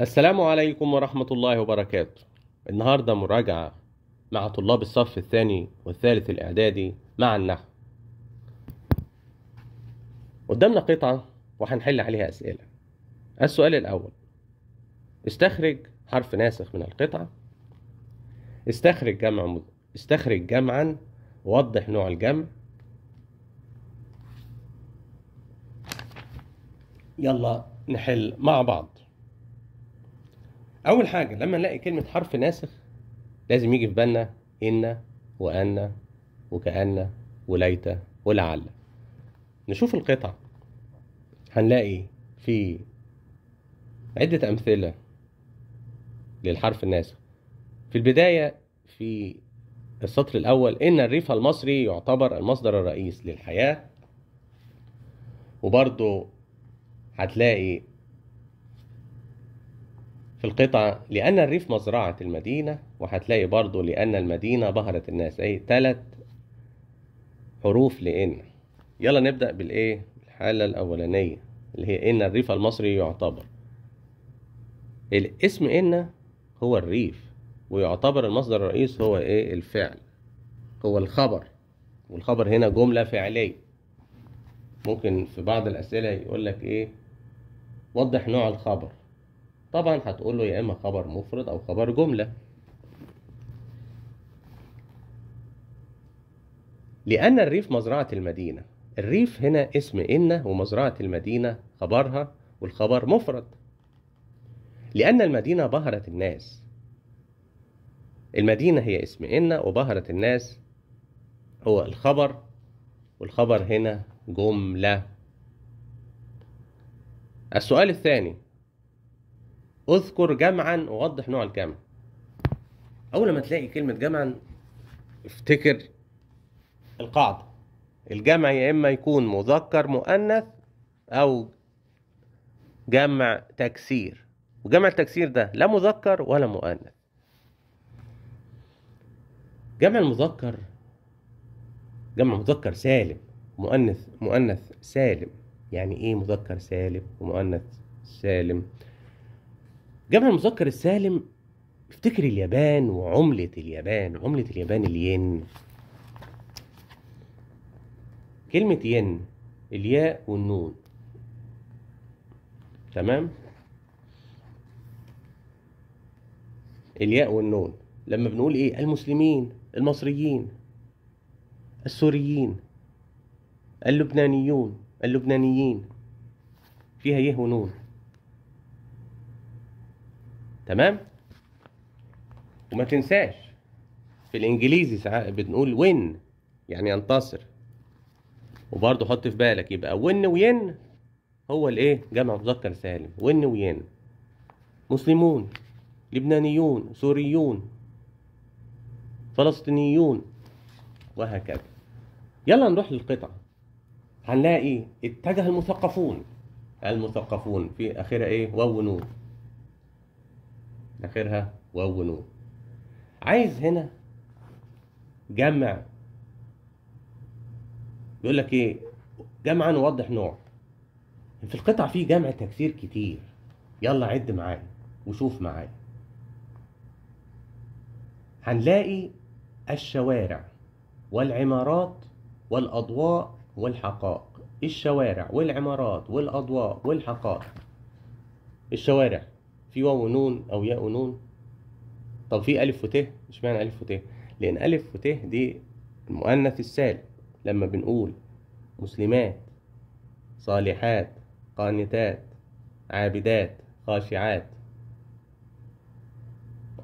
السلام عليكم ورحمة الله وبركاته النهاردة مراجعة مع طلاب الصف الثاني والثالث الإعدادي مع النحو قدامنا قطعة وهنحل عليها أسئلة السؤال الأول استخرج حرف ناسخ من القطعة استخرج جمع مد... استخرج جمعا ووضح نوع الجمع يلا نحل مع بعض اول حاجه لما نلاقي كلمه حرف ناسخ لازم يجي في بالنا ان وان وكان وليت ولعل نشوف القطع هنلاقي في عده امثله للحرف الناسخ في البدايه في السطر الاول ان الريف المصري يعتبر المصدر الرئيس للحياه وبرضه هتلاقي في القطعة لأن الريف مزرعة المدينة وهتلاقي برضو لأن المدينة بهرت الناس أي تلات حروف لإن يلا نبدأ بالإيه الحالة الأولانية اللي هي إن الريف المصري يعتبر الاسم إن هو الريف ويعتبر المصدر الرئيس هو إيه الفعل هو الخبر والخبر هنا جملة فعلية ممكن في بعض الأسئلة يقول لك إيه وضح نوع الخبر طبعا هتقول له يا اما خبر مفرد او خبر جمله لان الريف مزرعه المدينه الريف هنا اسم ان ومزرعه المدينه خبرها والخبر مفرد لان المدينه بهرت الناس المدينه هي اسم ان وبهرت الناس هو الخبر والخبر هنا جمله السؤال الثاني اذكر جمعا ووضح نوع الجمع اول ما تلاقي كلمه جمعا افتكر القاعده الجمع يا اما يكون مذكر مؤنث او جمع تكسير وجمع التكسير ده لا مذكر ولا مؤنث جمع المذكر جمع مذكر سالم مؤنث مؤنث سالم يعني ايه مذكر سالم ومؤنث سالم جمع المذكر السالم افتكر اليابان وعملة اليابان عملة اليابان الين كلمة ين الياء والنون تمام الياء والنون لما بنقول ايه المسلمين المصريين السوريين اللبنانيون اللبنانيين فيها يه ونون تمام وما تنساش في الانجليزي ساعات بنقول وين يعني ينتصر وبرضه حط في بالك يبقى وين وين هو الايه جمع مذكر سالم وين وين مسلمون لبنانيون سوريون فلسطينيون وهكذا يلا نروح للقطعة هنلاقي اتجه المثقفون المثقفون في اخرها ايه واو نون اخرها واو ونون عايز هنا جمع بيقول لك ايه جمعا نوضح نوع في القطع فيه جمع تكسير كتير يلا عد معايا وشوف معايا هنلاقي الشوارع والعمارات والاضواء والحقائق الشوارع والعمارات والاضواء والحقائق الشوارع في واو ونون او ياء ونون طب في الف وت اشمعنى الف وت لان الف وت دي المؤنث السالم لما بنقول مسلمات صالحات قانتات عابدات خاشعات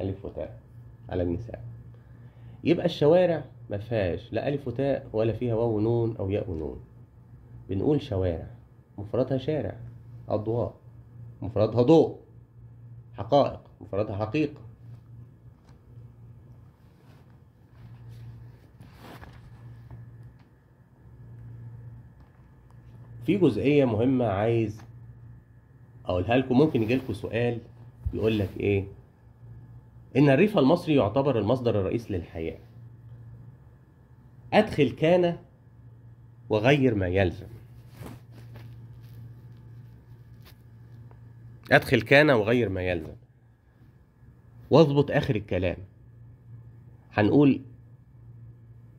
ألف وتاء على النساء يبقى الشوارع ما فيهاش لا ألف وتاء ولا فيها واو ونون أو ياء ونون بنقول شوارع مفردها شارع أضواء مفردها ضوء حقائق مفردها حقيقة في جزئية مهمة عايز أقولها لكم ممكن يجيلكم سؤال يقول لك إيه إن الريف المصري يعتبر المصدر الرئيسي للحياة أدخل كان وغير ما يلزم أدخل كان وغير ما يلزم واظبط آخر الكلام هنقول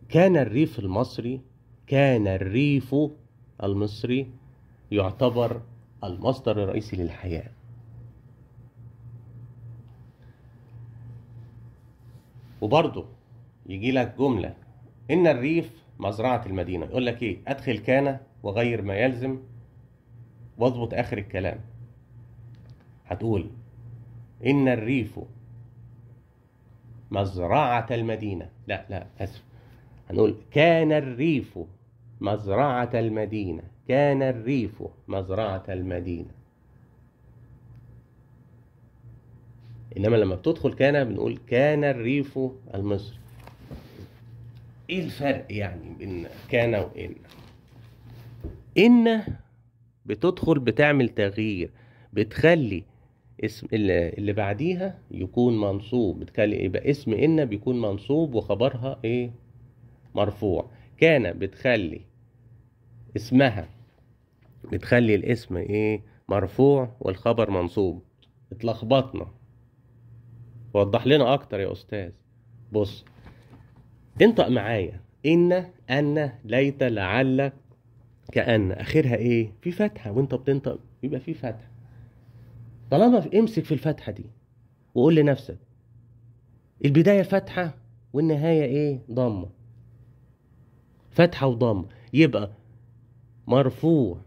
كان الريف المصري كان الريف المصري يعتبر المصدر الرئيسي للحياة وبرضه يجي لك جملة إن الريف مزرعة المدينة يقول لك إيه أدخل كان وغير ما يلزم واظبط آخر الكلام هتقول إن الريف مزرعة المدينة لا لا أسف هنقول كان الريف مزرعة المدينة كان الريف مزرعة المدينة إنما لما بتدخل كان بنقول كان الريف المصري إيه الفرق يعني بين كان وإن إن بتدخل بتعمل تغيير بتخلي اسم اللي بعديها يكون منصوب بتخلي يبقى اسم ان بيكون منصوب وخبرها ايه مرفوع كان بتخلي اسمها بتخلي الاسم ايه مرفوع والخبر منصوب اتلخبطنا وضح لنا اكتر يا استاذ بص انطق معايا ان ان ليت لعل كان اخرها ايه في فتحه وانت بتنطق يبقى في فتحه طالما امسك في الفتحه دي وقول لنفسك البدايه فتحه والنهايه ايه ضمه فتحه وضمه يبقى مرفوع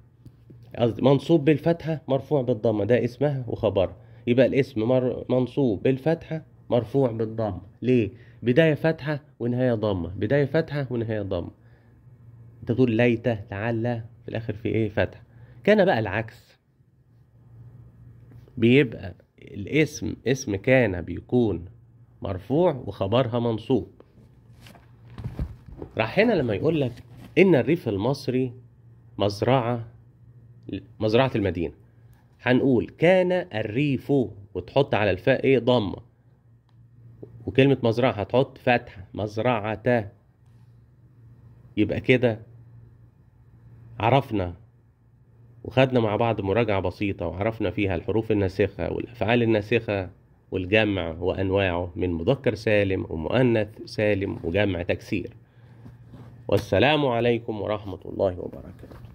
منصوب بالفتحه مرفوع بالضمه ده اسمها وخبرها يبقى الاسم مر... منصوب بالفتحه مرفوع بالضمه ليه بدايه فتحه ونهايه ضمه بدايه فتحه ونهايه ضمه انت تقول ليته لعل في الاخر في ايه فتحه كان بقى العكس بيبقى الاسم اسم كان بيكون مرفوع وخبرها منصوب راح هنا لما يقول لك ان الريف المصري مزرعه مزرعه المدينه هنقول كان الريف وتحط على الفاء ايه ضمه وكلمه مزرعه هتحط فتحه مزرعه يبقى كده عرفنا وخدنا مع بعض مراجعة بسيطة وعرفنا فيها الحروف الناسخة والأفعال الناسخة والجمع وأنواعه من مذكر سالم ومؤنث سالم وجمع تكسير والسلام عليكم ورحمة الله وبركاته